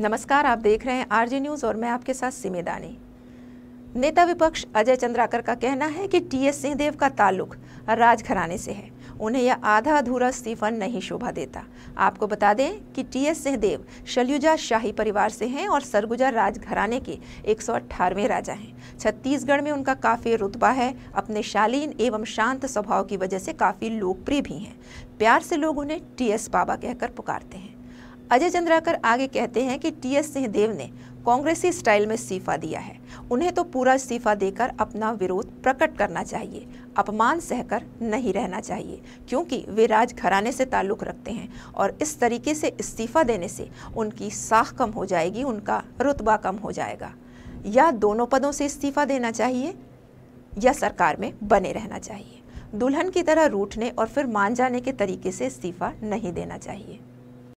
नमस्कार आप देख रहे हैं आरजे न्यूज़ और मैं आपके साथ सिमेदानी नेता विपक्ष अजय चंद्राकर का कहना है कि टीएस सिंहदेव का ताल्लुक राजघराने से है उन्हें यह आधा अधूरा इस्तीफा नहीं शोभा देता आपको बता दें कि टीएस सिंहदेव शलयुजा शाही परिवार से हैं और सरगुजा राजघराने के एक राजा हैं छत्तीसगढ़ में उनका काफ़ी रुतबा है अपने शालीन एवं शांत स्वभाव की वजह से काफ़ी लोकप्रिय भी हैं प्यार से लोग उन्हें टीएस बाबा कहकर पुकारते हैं अजय चंद्राकर आगे कहते हैं कि टीएस सिंहदेव ने कांग्रेसी स्टाइल में इस्तीफा दिया है उन्हें तो पूरा इस्तीफा देकर अपना विरोध प्रकट करना चाहिए अपमान सहकर नहीं रहना चाहिए क्योंकि वे राज घराने से ताल्लुक़ रखते हैं और इस तरीके से इस्तीफा देने से उनकी साख कम हो जाएगी उनका रुतबा कम हो जाएगा या दोनों पदों से इस्तीफा देना चाहिए या सरकार में बने रहना चाहिए दुल्हन की तरह रूठने और फिर मान जाने के तरीके से इस्तीफा नहीं देना चाहिए